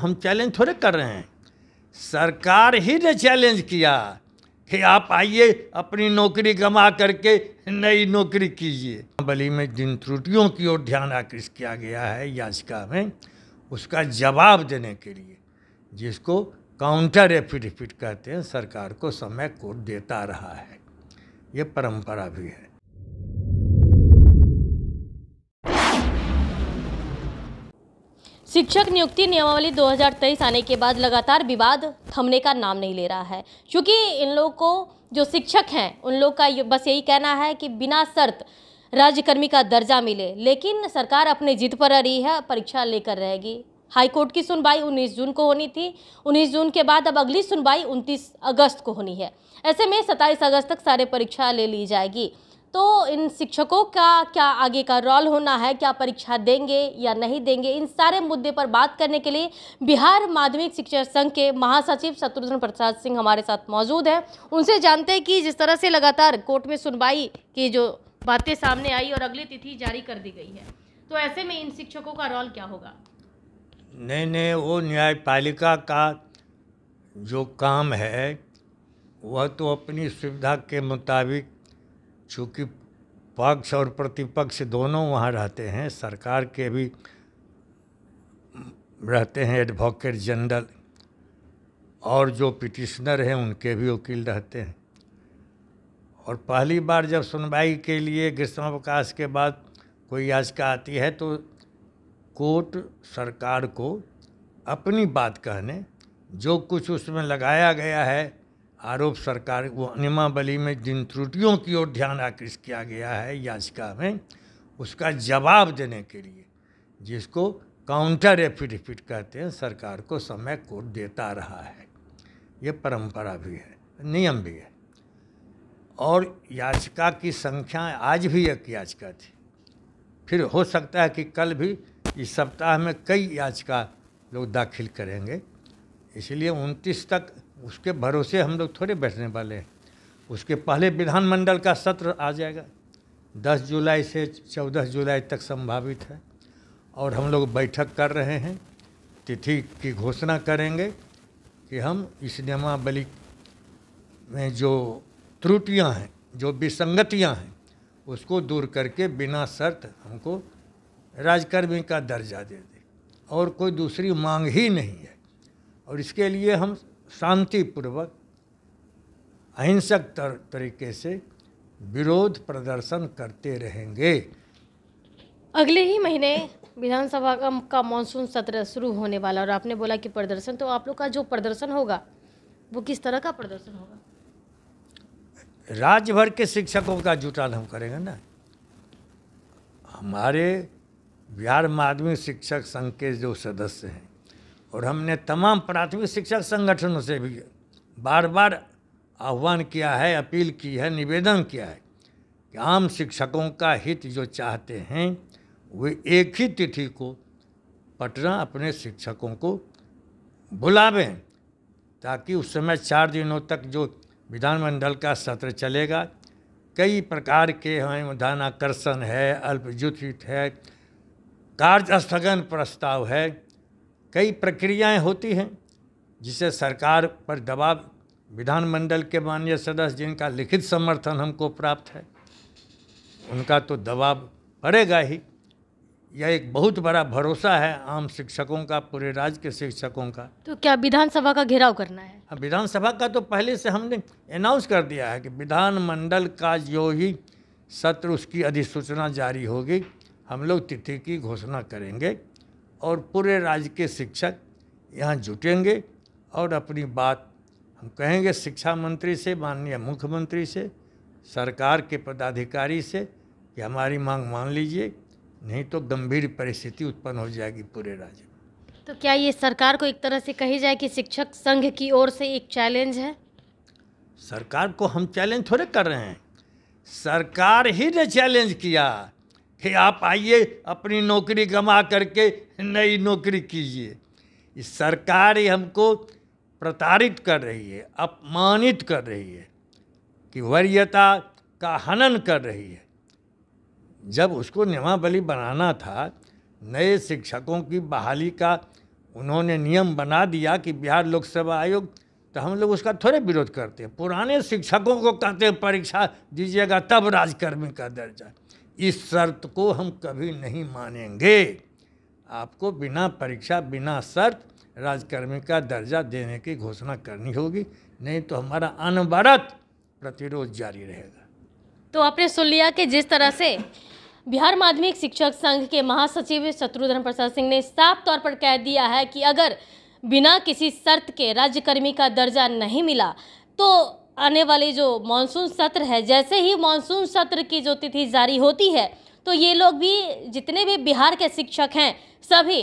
हम चैलेंज थोड़े कर रहे हैं सरकार ही ने चैलेंज किया कि आप आइए अपनी नौकरी कमा करके नई नौकरी कीजिए बली में जिन त्रुटियों की ओर ध्यान आकृष्ट किया गया है याचिका में उसका जवाब देने के लिए जिसको काउंटर एफिडेफिट कहते हैं सरकार को समय कोर्ट देता रहा है ये परंपरा भी है शिक्षक नियुक्ति नियमावली 2023 आने के बाद लगातार विवाद थमने का नाम नहीं ले रहा है क्योंकि इन लोग को जो शिक्षक हैं उन लोग का बस यही कहना है कि बिना शर्त राज्यकर्मी का दर्जा मिले लेकिन सरकार अपने जिद पर रही है परीक्षा लेकर रहेगी हाईकोर्ट की सुनवाई 19 जून को होनी थी 19 जून के बाद अब अगली सुनवाई 29 अगस्त को होनी है ऐसे में 27 अगस्त तक सारे परीक्षा ले ली जाएगी तो इन शिक्षकों का क्या आगे का रोल होना है क्या परीक्षा देंगे या नहीं देंगे इन सारे मुद्दे पर बात करने के लिए बिहार माध्यमिक शिक्षक संघ के महासचिव शत्रुघ्न प्रसाद सिंह हमारे साथ मौजूद हैं उनसे जानते हैं कि जिस तरह से लगातार कोर्ट में सुनवाई की जो बातें सामने आई और अगली तिथि जारी कर दी गई है तो ऐसे में इन शिक्षकों का रोल क्या होगा नहीं नहीं वो न्यायपालिका का जो काम है वह तो अपनी सुविधा के मुताबिक चूँकि पक्ष और प्रतिपक्ष दोनों वहाँ रहते हैं सरकार के भी रहते हैं एडवोकेट जनरल और जो पिटिशनर हैं उनके भी वकील रहते हैं और पहली बार जब सुनवाई के लिए ग्रीष्मावकाश के बाद कोई याचिका आती है तो कोर्ट सरकार को अपनी बात कहने जो कुछ उसमें लगाया गया है आरोप सरकार वो नियमावली में जिन त्रुटियों की ओर ध्यान आकृष्ट किया गया है याचिका में उसका जवाब देने के लिए जिसको काउंटर एफिडेविट कहते हैं सरकार को समय कोर्ट देता रहा है ये परंपरा भी है नियम भी है और याचिका की संख्या आज भी एक याचिका थी फिर हो सकता है कि कल भी इस सप्ताह में कई याचिका लोग दाखिल करेंगे इसलिए उनतीस तक उसके भरोसे हम लोग थोड़े बैठने वाले हैं उसके पहले विधानमंडल का सत्र आ जाएगा 10 जुलाई से 14 जुलाई तक संभावित है और हम लोग बैठक कर रहे हैं तिथि की घोषणा करेंगे कि हम इस नियमावली में जो त्रुटियां हैं जो विसंगतियां हैं उसको दूर करके बिना शर्त हमको राजकर्मी का दर्जा दे दे और कोई दूसरी मांग ही नहीं है और इसके लिए हम शांतिपूर्वक अहिंसक तर, तरीके से विरोध प्रदर्शन करते रहेंगे अगले ही महीने विधानसभा का, का मानसून सत्र शुरू होने वाला और आपने बोला कि प्रदर्शन तो आप लोग का जो प्रदर्शन होगा वो किस तरह का प्रदर्शन होगा राज्य भर के शिक्षकों का जुटान हम करेंगे ना हमारे बिहार माध्यमिक शिक्षक संघ के जो सदस्य हैं और हमने तमाम प्राथमिक शिक्षक संगठनों से भी बार बार आह्वान किया है अपील की है निवेदन किया है कि आम शिक्षकों का हित जो चाहते हैं वे एक ही तिथि को पटना अपने शिक्षकों को बुलावें ताकि उस समय चार दिनों तक जो विधानमंडल का सत्र चलेगा कई प्रकार के हैं ध्यानाकर्षण है अल्पजुथित है कार्य स्थगन प्रस्ताव है कई प्रक्रियाएं होती हैं जिसे सरकार पर दबाव विधानमंडल के माननीय सदस्य जिनका लिखित समर्थन हमको प्राप्त है उनका तो दबाव पड़ेगा ही यह एक बहुत बड़ा भरोसा है आम शिक्षकों का पूरे राज्य के शिक्षकों का तो क्या विधानसभा का घेराव करना है विधानसभा का तो पहले से हमने अनाउंस कर दिया है कि विधानमंडल का जो ही सत्र उसकी अधिसूचना जारी होगी हम लोग तिथि की घोषणा करेंगे और पूरे राज्य के शिक्षक यहाँ जुटेंगे और अपनी बात हम कहेंगे शिक्षा मंत्री से माननीय मुख्यमंत्री से सरकार के पदाधिकारी से कि हमारी मांग मान लीजिए नहीं तो गंभीर परिस्थिति उत्पन्न हो जाएगी पूरे राज्य में तो क्या ये सरकार को एक तरह से कही जाए कि शिक्षक संघ की ओर से एक चैलेंज है सरकार को हम चैलेंज थोड़े कर रहे हैं सरकार ही ने चैलेंज किया कि आप आइए अपनी नौकरी कमा करके नई नौकरी कीजिए सरकार ही हमको प्रताड़ित कर रही है अपमानित कर रही है कि वरीयता का हनन कर रही है जब उसको नियमावली बनाना था नए शिक्षकों की बहाली का उन्होंने नियम बना दिया कि बिहार लोक सेवा आयोग तो हम लोग उसका थोड़े विरोध करते हैं पुराने शिक्षकों को कहते हैं परीक्षा दीजिएगा तब राजकर्मी का दर्जा इस शर्त को हम कभी नहीं मानेंगे आपको बिना परीक्षा बिना शर्त राजकर्मी का दर्जा देने की घोषणा करनी होगी नहीं तो हमारा अनवरत प्रतिरोध जारी रहेगा तो आपने सुन लिया कि जिस तरह से बिहार माध्यमिक शिक्षक संघ के महासचिव शत्रुधन प्रसाद सिंह ने साफ तौर पर कह दिया है कि अगर बिना किसी शर्त के राज्यकर्मी का दर्जा नहीं मिला तो आने वाले जो मानसून सत्र है जैसे ही मानसून सत्र की जो तिथि जारी होती है तो ये लोग भी जितने भी बिहार के शिक्षक हैं सभी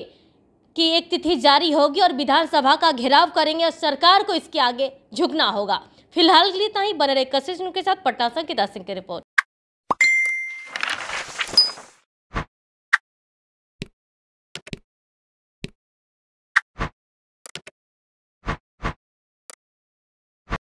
की एक तिथि जारी होगी और विधानसभा का घेराव करेंगे और सरकार को इसके आगे झुकना होगा फिलहाल के लिए इतना ही बने रहे कशिश के साथ पटना संकेत सिंह की रिपोर्ट